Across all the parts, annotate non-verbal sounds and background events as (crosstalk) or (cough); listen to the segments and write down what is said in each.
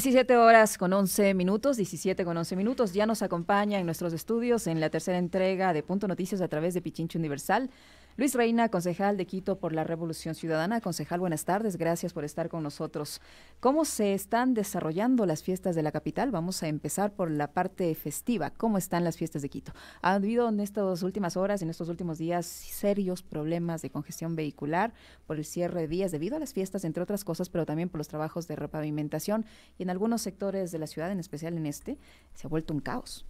17 horas con 11 minutos, 17 con 11 minutos. Ya nos acompaña en nuestros estudios en la tercera entrega de Punto Noticias a través de Pichincho Universal. Luis Reina, concejal de Quito por la Revolución Ciudadana. Concejal, buenas tardes, gracias por estar con nosotros. ¿Cómo se están desarrollando las fiestas de la capital? Vamos a empezar por la parte festiva. ¿Cómo están las fiestas de Quito? Ha habido en estas últimas horas, en estos últimos días, serios problemas de congestión vehicular por el cierre de vías debido a las fiestas, entre otras cosas, pero también por los trabajos de repavimentación y en algunos sectores de la ciudad, en especial en este, se ha vuelto un caos.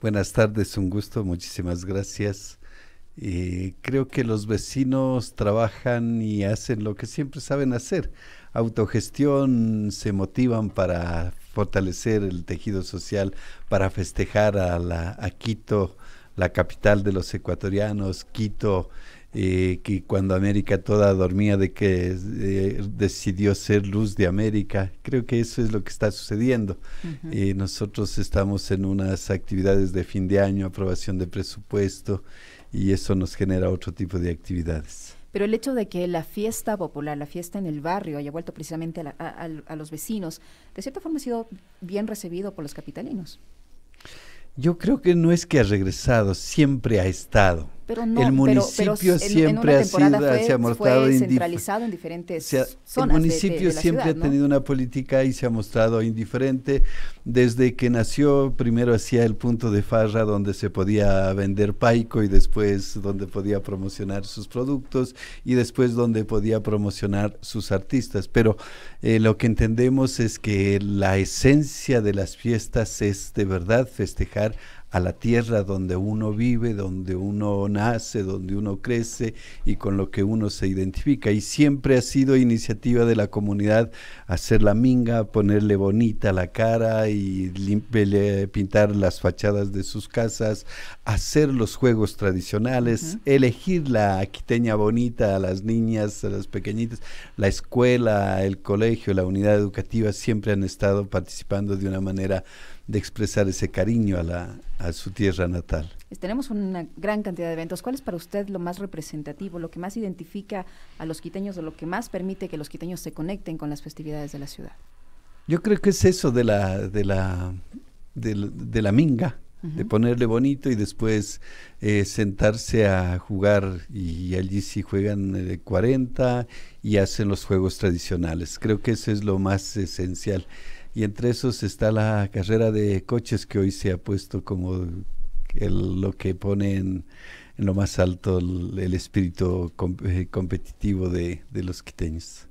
Buenas tardes, un gusto, muchísimas gracias. Eh, creo que los vecinos trabajan y hacen lo que siempre saben hacer. Autogestión, se motivan para fortalecer el tejido social, para festejar a, la, Quito, la capital de los ecuatorianos, Quito, eh, que cuando América toda dormía de que eh, decidió ser luz de América. Creo que eso es lo que está sucediendo. Y nosotros estamos en unas actividades de fin de año, aprobación de presupuesto, y eso nos genera otro tipo de actividades. Pero el hecho de que la fiesta popular, la fiesta en el barrio, haya vuelto precisamente a, los vecinos, de cierta forma ha sido bien recibido por los capitalinos. Yo creo que no es que ha regresado, siempre ha estado el municipio siempre ha sido, ha mostrado en diferentes El municipio siempre ha tenido una política y se ha mostrado indiferente. Desde que nació, primero hacía el punto de farra donde se podía vender paico y después donde podía promocionar sus productos y después donde podía promocionar sus artistas. Pero eh, lo que entendemos es que la esencia de las fiestas es de verdad festejar a la tierra donde uno vive, donde uno nace, donde uno crece y con lo que uno se identifica. Y siempre ha sido iniciativa de la comunidad hacer la minga, ponerle bonita la cara y pintar las fachadas de sus casas, hacer los juegos tradicionales, elegir la quiteña bonita a las niñas, a las pequeñitas. La escuela, el colegio, la unidad educativa siempre han estado participando de una manera de expresar ese cariño a, la, a su tierra natal. Pues tenemos una gran cantidad de eventos. ¿Cuál es para usted lo más representativo, lo que más identifica a los quiteños o lo que más permite que los quiteños se conecten con las festividades de la ciudad? Yo creo que es eso de la, de la, de, minga, de ponerle bonito y después eh, sentarse a jugar y, allí sí juegan eh, de 40 y hacen los juegos tradicionales. Creo que eso es lo más esencial y entre esos está la carrera de coches que hoy se ha puesto como lo que pone en, lo más alto el, espíritu eh, competitivo de los quiteños.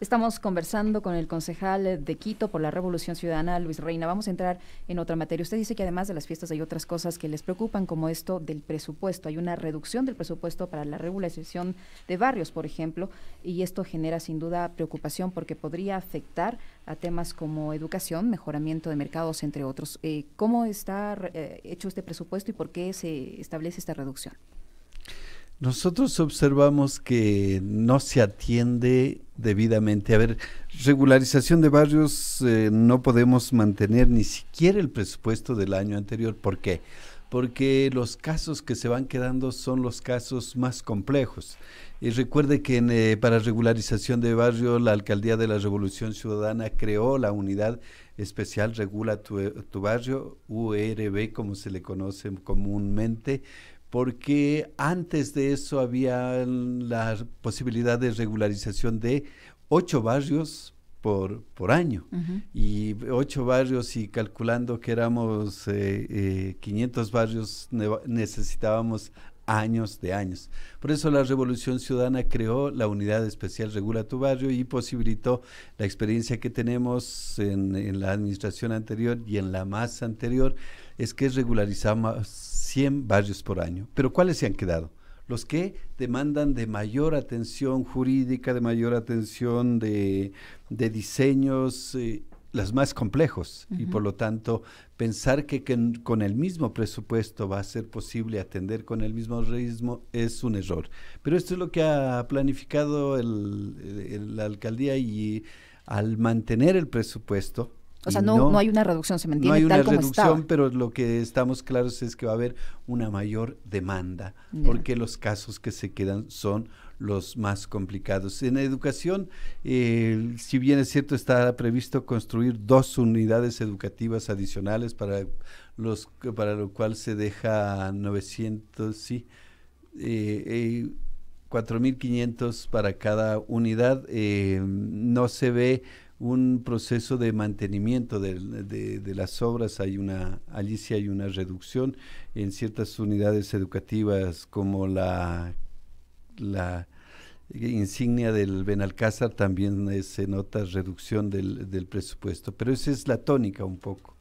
Estamos conversando con el concejal de Quito por la Revolución Ciudadana, Luis Reina. Vamos a entrar en otra materia. Usted dice que además de las fiestas hay otras cosas que les preocupan, como esto del presupuesto. Hay una reducción del presupuesto para la regularización de barrios, por ejemplo, y esto genera sin duda preocupación porque podría afectar a temas como educación, mejoramiento de mercados, entre otros. Eh, ¿Cómo está eh, hecho este presupuesto y por qué se establece esta reducción? Nosotros observamos que no se atiende debidamente. A ver, regularización de barrios eh, no podemos mantener ni siquiera el presupuesto del año anterior. ¿Por qué? Porque los casos que se van quedando son los casos más complejos. Y recuerde que eh, para regularización de barrio la Alcaldía de la Revolución Ciudadana creó la unidad especial Regula tu barrio, URB e como se le conoce comúnmente, porque antes de eso había la posibilidad de regularización de ocho barrios por, año. Y ocho barrios, y calculando que éramos 500 eh, eh, barrios, necesitábamos años de años. Por eso la Revolución Ciudadana creó la Unidad Especial Regula tu Barrio y posibilitó la experiencia que tenemos en, en la administración anterior y en la más anterior es que regularizamos 100 barrios por año. Pero ¿cuáles se han quedado? Los que demandan de mayor atención jurídica, de mayor atención de, diseños, eh, las más complejos. Y por lo tanto, pensar que, con el mismo presupuesto va a ser posible atender con el mismo ritmo es un error. Pero esto es lo que ha planificado la alcaldía y al mantener el presupuesto, o sea, no, hay una reducción, se No hay una reducción, pero lo que estamos claros es que va a haber una mayor demanda, porque los casos que se quedan son los más complicados. En educación, si bien es cierto, está previsto construir dos unidades educativas adicionales para, los, para lo cual se deja 900, sí, 4.500 eh, eh, para cada unidad. Eh, no se ve un proceso de mantenimiento de, de, las obras. Hay una, allí sí hay una reducción en ciertas unidades educativas como la, la insignia del Benalcázar, también eh, se nota reducción del, del presupuesto. Pero esa es la tónica un poco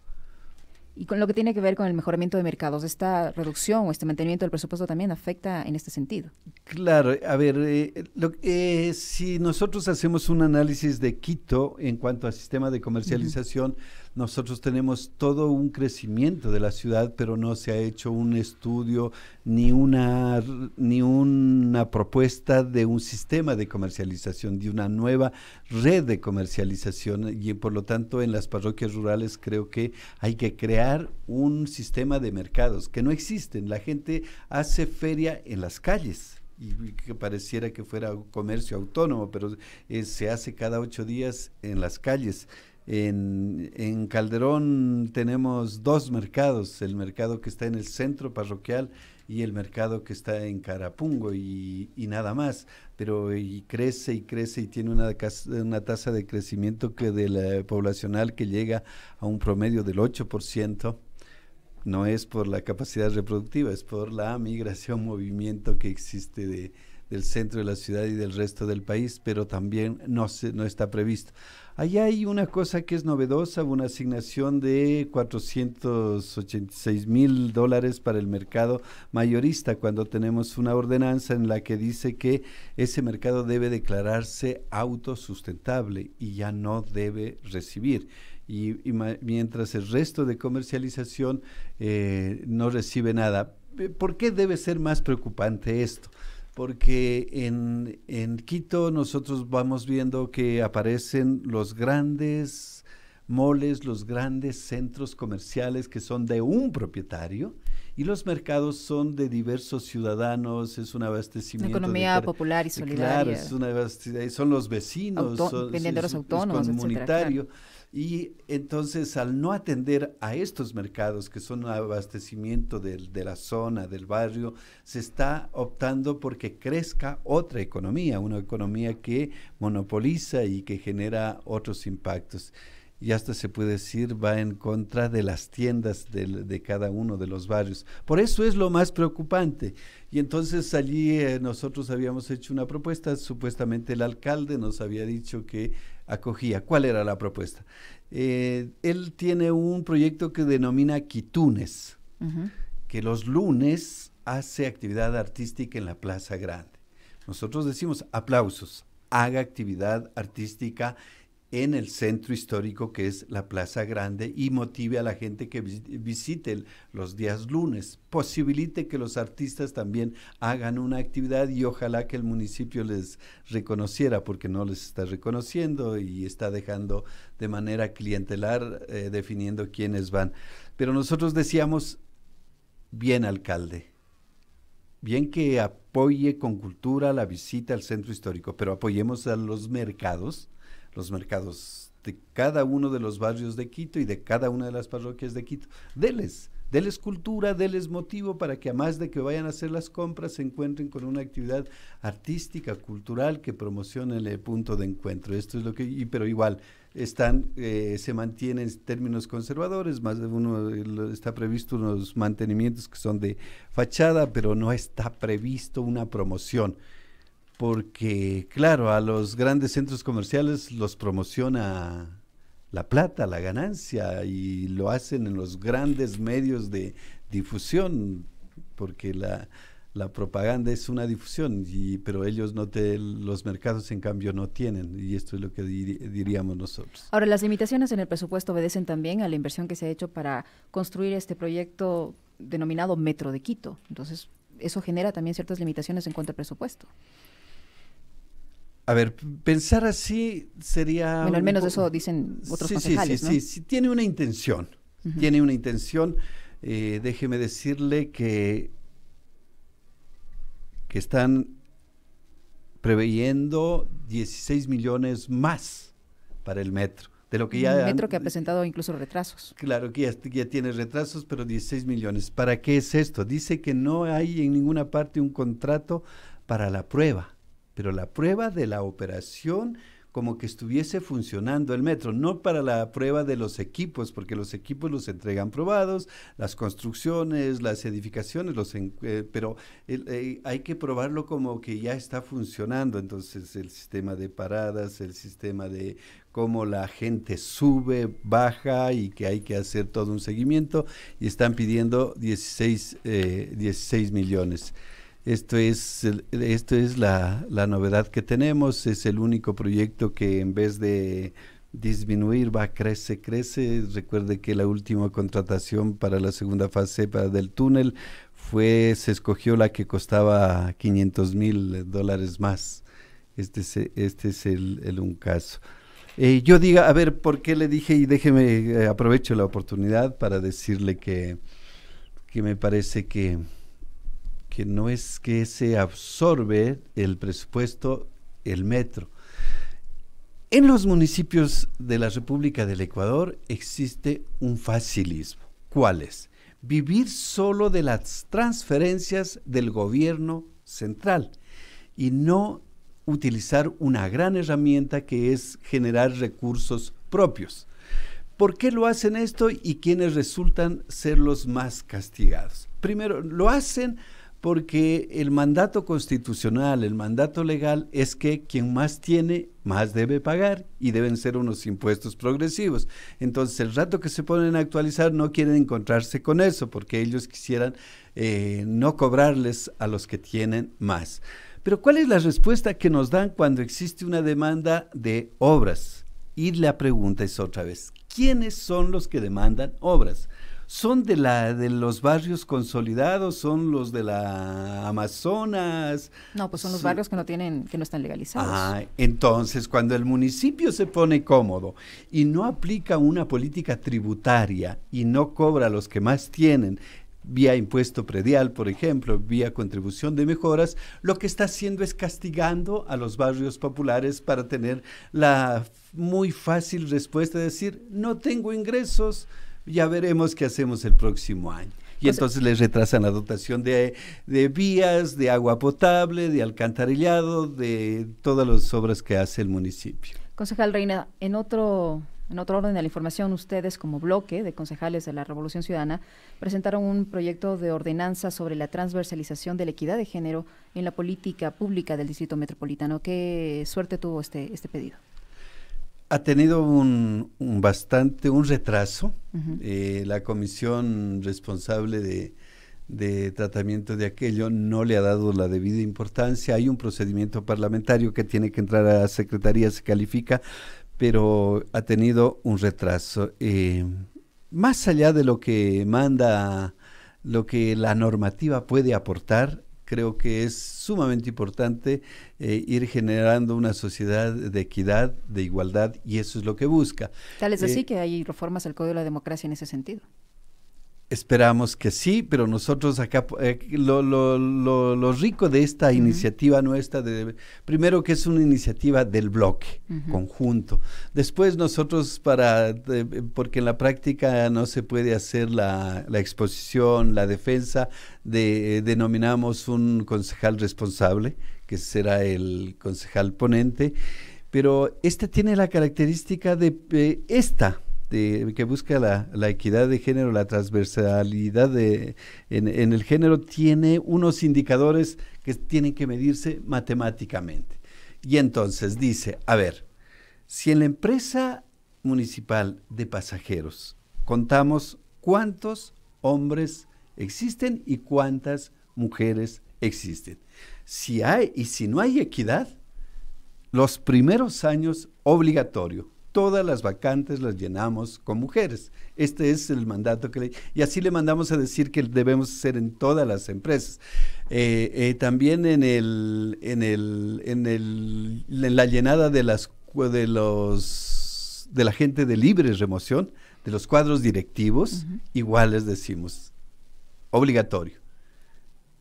y con lo que tiene que ver con el mejoramiento de mercados. ¿Esta reducción o este mantenimiento del presupuesto también afecta en este sentido? Claro, a ver, eh, lo, eh, si nosotros hacemos un análisis de Quito en cuanto al sistema de comercialización, nosotros tenemos todo un crecimiento de la ciudad, pero no se ha hecho un estudio ni una, ni una propuesta de un sistema de comercialización, de una nueva red de comercialización. Y por lo tanto, en las parroquias rurales creo que hay que crear un sistema de mercados que no existen. La gente hace feria en las calles y que pareciera que fuera comercio autónomo, pero eh, se hace cada ocho días en las calles. En, Calderón tenemos dos mercados, el mercado que está en el centro parroquial y el mercado que está en Carapungo y, nada más, pero crece y crece y tiene una, tasa de crecimiento que de la poblacional que llega a un promedio del 8% no es por la capacidad reproductiva, es por la migración, (laughs) movimiento que existe de, del centro de la ciudad y del resto del país, pero también no, se, no está previsto. Allá hay una cosa que es novedosa, una asignación de 486 mil dólares para el mercado mayorista, cuando tenemos una ordenanza en la que dice que ese mercado debe declararse autosustentable y ya no debe recibir. Y, mientras el resto de comercialización eh, no recibe nada. ¿Por qué debe ser más preocupante esto? porque en, Quito nosotros vamos viendo que aparecen los grandes moles, los grandes centros comerciales que son de un propietario y los mercados son de diversos ciudadanos, es un abastecimiento. Una economía popular y solidaria. Claro, son los vecinos, Auto son, vendedores autónomos, comunitario. Y entonces al no atender a estos mercados que son un abastecimiento de, de, la zona, del barrio, se está optando porque crezca otra economía, una economía que monopoliza y que genera otros impactos y hasta se puede decir va en contra de las tiendas de, cada uno de los barrios. Por eso es lo más preocupante. Y entonces allí eh, nosotros habíamos hecho una propuesta, supuestamente el alcalde nos había dicho que acogía. ¿Cuál era la propuesta? Eh, él tiene un proyecto que denomina Quitunes, que los lunes hace actividad artística en la Plaza Grande. Nosotros decimos aplausos, haga actividad artística en el centro histórico que es la Plaza Grande y motive a la gente que visite los días lunes. Posibilite que los artistas también hagan una actividad y ojalá que el municipio les reconociera porque no les está reconociendo y está dejando de manera clientelar eh, definiendo quiénes van. Pero nosotros decíamos, bien alcalde, bien que apoye con cultura la visita al centro histórico, pero apoyemos a los mercados los mercados de cada uno de los barrios de Quito y de cada una de las parroquias de Quito. Deles, deles cultura, deles motivo para que además de que vayan a hacer las compras, se encuentren con una actividad artística, cultural, que promocione el punto de encuentro. Esto es lo que, y, pero igual, están, eh, se mantienen términos conservadores, más de uno está previsto unos mantenimientos que son de fachada, pero no está previsto una promoción porque claro, a los grandes centros comerciales los promociona la plata, la ganancia, y lo hacen en los grandes medios de difusión, porque la, propaganda es una difusión, y, pero ellos no los mercados en cambio no tienen, y esto es lo que diríamos nosotros. Ahora, las limitaciones en el presupuesto obedecen también a la inversión que se ha hecho para construir este proyecto denominado Metro de Quito, entonces eso genera también ciertas limitaciones en cuanto al presupuesto. A ver, pensar así sería... Bueno, al menos eso dicen otros sí, ¿no? sí, sí, sí, sí, tiene una intención, tiene una intención. Eh, déjeme decirle que, que están preveyendo 16 millones más para el metro. De lo que ya metro que ha presentado incluso retrasos. Claro que ya, ya, tiene retrasos, pero 16 millones. ¿Para qué es esto? Dice que no hay en ninguna parte un contrato para la prueba pero la prueba de la operación como que estuviese funcionando el metro, no para la prueba de los equipos, porque los equipos los entregan probados, las construcciones, las edificaciones, los eh, pero eh, hay que probarlo como que ya está funcionando, entonces el sistema de paradas, el sistema de cómo la gente sube, baja y que hay que hacer todo un seguimiento y están pidiendo 16, 16 eh, millones. Esto es, esto es la, la, novedad que tenemos, es el único proyecto que en vez de disminuir va, crece, crece. Recuerde que la última contratación para la segunda fase para del túnel fue, se escogió la que costaba 500 mil dólares más. Este es, este es el, un caso. Eh, yo diga, a ver, ¿por qué le dije? Y déjeme, eh, aprovecho la oportunidad para decirle que, que me parece que que no es que se absorbe el presupuesto, el metro. En los municipios de la República del Ecuador existe un facilismo. ¿Cuál es? Vivir solo de las transferencias del gobierno central y no utilizar una gran herramienta que es generar recursos propios. ¿Por qué lo hacen esto y quiénes resultan ser los más castigados? Primero, lo hacen porque el mandato constitucional, el mandato legal es que quien más tiene, más debe pagar y deben ser unos impuestos progresivos. Entonces, el rato que se ponen a actualizar no quieren encontrarse con eso, porque ellos quisieran eh, no cobrarles a los que tienen más. Pero ¿cuál es la respuesta que nos dan cuando existe una demanda de obras? Y la pregunta es otra vez, ¿quiénes son los que demandan obras? son de, la, de los barrios consolidados, son los de la Amazonas. No, pues son los barrios que no tienen, que no están legalizados. Ah, entonces cuando el municipio se pone cómodo y no aplica una política tributaria y no cobra a los que más tienen, vía impuesto predial, por ejemplo, vía contribución de mejoras, lo que está haciendo es castigando a los barrios populares para tener la muy fácil respuesta de decir, no tengo ingresos, ya veremos qué hacemos el próximo año. Y pues, entonces les retrasan la dotación de, vías, de agua potable, de alcantarillado, de todas las obras que hace el municipio. Concejal Reina, en otro, en otro orden de la información, ustedes como bloque de concejales de la Revolución Ciudadana presentaron un proyecto de ordenanza sobre la transversalización de la equidad de género en la política pública del Distrito Metropolitano. ¿Qué suerte tuvo este, este pedido? ha tenido un, bastante, un retraso. Eh, la comisión responsable de, tratamiento de aquello no le ha dado la debida importancia. Hay un procedimiento parlamentario que tiene que entrar a la Secretaría, se califica, pero ha tenido un retraso. Eh, más allá de lo que manda, lo que la normativa puede aportar, creo que es sumamente importante eh, ir generando una sociedad de equidad, de igualdad, y eso es lo que busca. Tal es así eh, que hay reformas al Código de la Democracia en ese sentido. Esperamos que sí, pero nosotros acá, eh, lo, lo, lo, rico de esta iniciativa nuestra, de, primero que es una iniciativa del bloque, conjunto. Después nosotros para, porque en la práctica no se puede hacer la, exposición, la defensa, de, denominamos un concejal responsable, que será el concejal ponente, pero esta tiene la característica de eh, esta este, que busca la, equidad de género, la transversalidad en, en, el género, tiene unos indicadores que tienen que medirse matemáticamente. Y entonces dice, a ver, si en la empresa municipal de pasajeros contamos cuántos hombres existen y cuántas mujeres existen. Si hay y si no hay equidad, los primeros años obligatorio todas las vacantes las llenamos con mujeres. Este es el mandato que le... Y así le mandamos a decir que debemos hacer en todas las empresas. Eh, eh, también en, el, en, el, en, el, en la llenada de, las, de, los, de la gente de libre remoción, de los cuadros directivos, iguales igual les decimos, obligatorio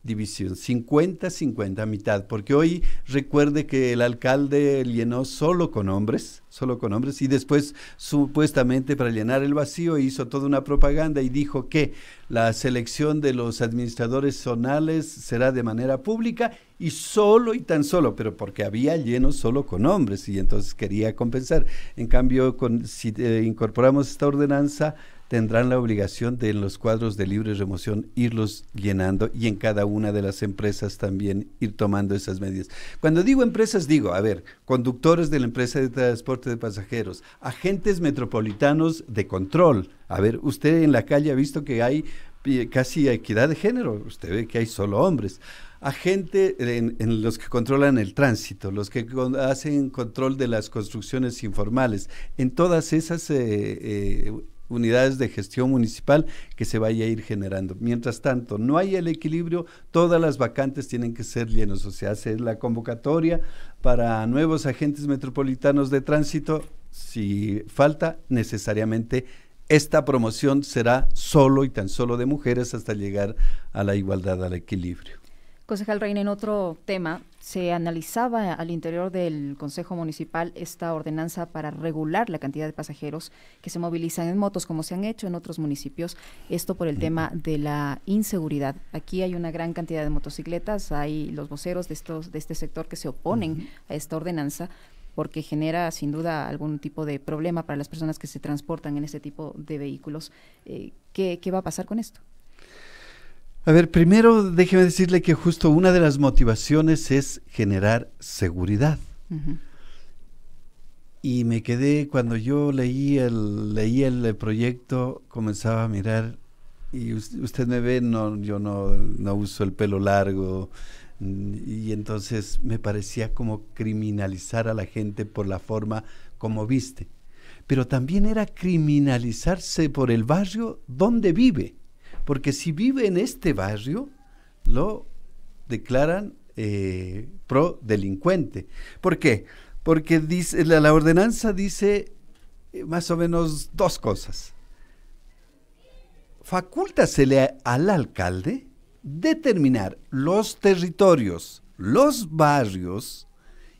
división, 50-50, mitad, porque hoy recuerde que el alcalde llenó solo con hombres, solo con hombres, y después supuestamente para llenar el vacío hizo toda una propaganda y dijo que la selección de los administradores zonales será de manera pública y solo y tan solo, pero porque había lleno solo con hombres y entonces quería compensar. En cambio, con, si incorporamos esta ordenanza, tendrán la obligación de en los cuadros de libre remoción irlos llenando y en cada una de las empresas también ir tomando esas medidas. Cuando digo empresas, digo, a ver, conductores de la empresa de transporte de pasajeros, agentes metropolitanos de control. A ver, usted en la calle ha visto que hay eh, casi equidad de género, usted ve que hay solo hombres agente eh, en, los que controlan el tránsito, los que hacen control de las construcciones informales, en todas esas eh, unidades de gestión municipal que se vaya a ir generando. Mientras tanto, no hay el equilibrio, todas las vacantes tienen que ser llenas. O sea, hace la convocatoria para nuevos agentes metropolitanos de tránsito. Si falta, necesariamente esta promoción será solo y tan solo de mujeres hasta llegar a la igualdad, al equilibrio. Concejal Reina, en otro tema, se analizaba al interior del Consejo Municipal esta ordenanza para regular la cantidad de pasajeros que se movilizan en motos, como se han hecho en otros municipios, esto por el tema de la inseguridad. Aquí hay una gran cantidad de motocicletas, hay los voceros de, estos, de este sector que se oponen a esta ordenanza porque genera sin duda algún tipo de problema para las personas que se transportan en este tipo de vehículos. Eh, ¿Qué va a pasar con esto? A ver, primero déjeme decirle que justo una de las motivaciones es generar seguridad. Y me quedé, cuando yo leí el, leí el proyecto, comenzaba a mirar, y usted, usted me ve, no, yo no, no uso el pelo largo, y entonces me parecía como criminalizar a la gente por la forma como viste. Pero también era criminalizarse por el barrio donde vive porque si vive en este barrio, lo declaran eh, pro delincuente. ¿Por qué? Porque la, ordenanza dice eh, más o menos dos cosas. Facúltasele al alcalde determinar los territorios, los barrios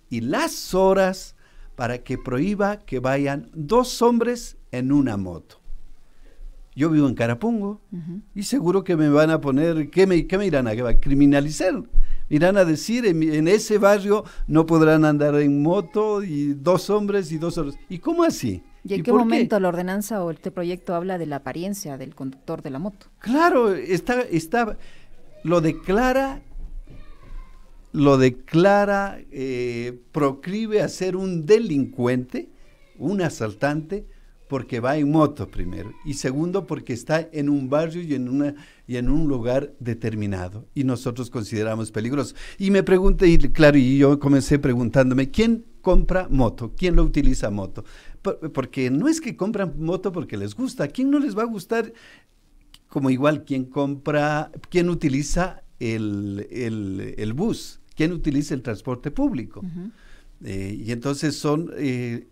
y las horas para que prohíba que vayan dos hombres en una moto. Yo vivo en Carapungo y seguro que me van a poner, ¿qué me, qué me irán a, a criminalizar? Irán a decir, en, ese barrio no podrán andar en moto y dos hombres y dos horas. ¿Y cómo así? ¿Y en qué momento la ordenanza o este proyecto habla de la apariencia del conductor de la moto? Claro, está, está, lo declara lo declara, eh, a un delincuente, un asaltante, porque va en moto primero y segundo porque está en un barrio y en una y en un lugar determinado y nosotros consideramos peligroso. Y me pregunté y claro, y yo comencé preguntándome, ¿quién compra moto? ¿Quién lo utiliza moto? porque no es que compran moto porque les gusta, quién no les va a gustar? Como igual ¿quién compra, quién utiliza el, bus, ¿Quién utiliza el transporte público. Eh, y entonces son eh,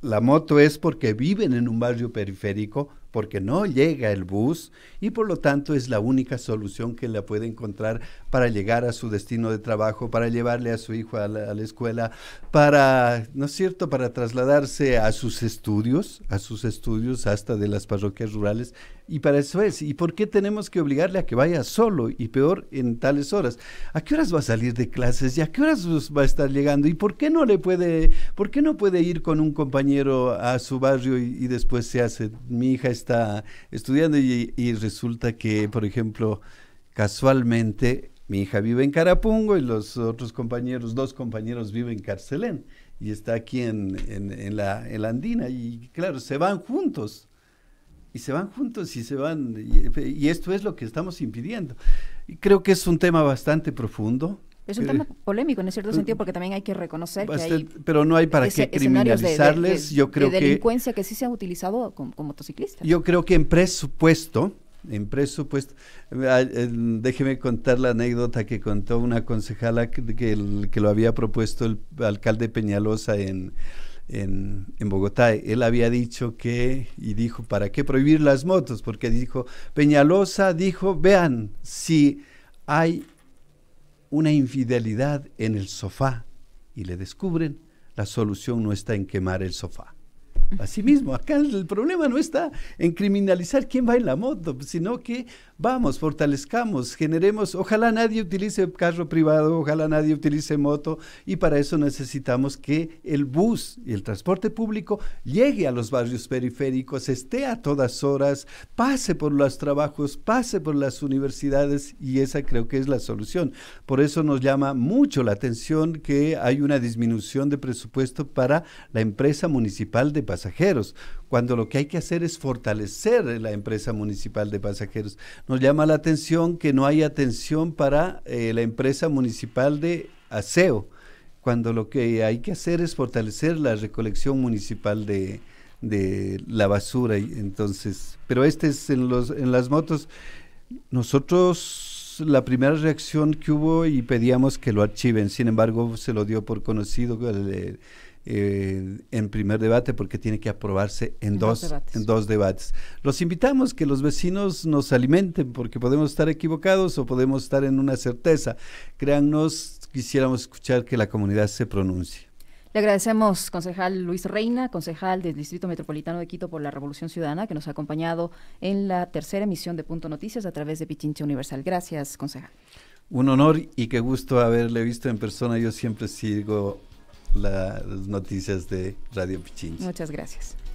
la moto es porque viven en un barrio periférico, porque no llega el bus y por lo tanto es la única solución que la puede encontrar para llegar a su destino de trabajo, para llevarle a su hijo a la, escuela, para, ¿no es cierto?, para trasladarse a sus estudios, a sus estudios hasta de las parroquias rurales. Y para eso es. ¿Y por qué tenemos que obligarle a que vaya solo y peor en tales horas? ¿A qué horas va a salir de clases y a qué horas va a estar llegando? ¿Y por qué no le puede, por qué no puede ir con un compañero a su barrio y, después se hace? Mi hija está estudiando y, resulta que, por ejemplo, casualmente mi hija vive en Carapungo y los otros compañeros, dos compañeros viven en Carcelén y está aquí en, en, la, Andina y claro, se van juntos y se van juntos y se van, y, esto es lo que estamos impidiendo. Y creo que es un tema bastante profundo. Es un tema polémico en cierto eh, sentido porque también hay que reconocer que hay pero no hay para qué criminalizarles. yo creo de delincuencia que, sí se ha utilizado con, motociclistas. Yo creo que en presupuesto, en presupuesto. Eh, déjeme contar la anécdota que contó una concejala que, que, que lo había propuesto el alcalde Peñalosa en, en, en, Bogotá, él había dicho que, y dijo, ¿para qué prohibir las motos? Porque dijo, Peñalosa dijo, vean, si hay una infidelidad en el sofá y le descubren, la solución no está en quemar el sofá. Asimismo, mismo, acá el problema no está en criminalizar quién va en la moto, sino que vamos, fortalezcamos, generemos, ojalá nadie utilice carro privado, ojalá nadie utilice moto, y para eso necesitamos que el bus y el transporte público llegue a los barrios periféricos, esté a todas horas, pase por los trabajos, pase por las universidades, y esa creo que es la solución. Por eso nos llama mucho la atención que hay una disminución de presupuesto para la empresa municipal de pasajeros pasajeros, cuando lo que hay que hacer es fortalecer la empresa municipal de pasajeros. Nos llama la atención que no hay atención para eh, la empresa municipal de aseo, cuando lo que hay que hacer es fortalecer la recolección municipal de, la basura. entonces, pero este es en, las motos. Nosotros la primera reacción que hubo y pedíamos que lo archiven. Sin embargo, se lo dio por conocido el, eh, en primer debate porque tiene que aprobarse en, dos, en dos debates. Los invitamos que los vecinos nos alimenten porque podemos estar equivocados o podemos estar en una certeza. Créannos, quisiéramos escuchar que la comunidad se pronuncie. Le agradecemos, concejal Luis Reina, concejal del Distrito Metropolitano de Quito por la Revolución Ciudadana, que nos ha acompañado en la tercera emisión de Punto Noticias a través de Pichincha Universal. Gracias, concejal. Un honor y qué gusto haberle visto en persona. Yo siempre sigo las noticias de Radio Pichincha. Muchas gracias.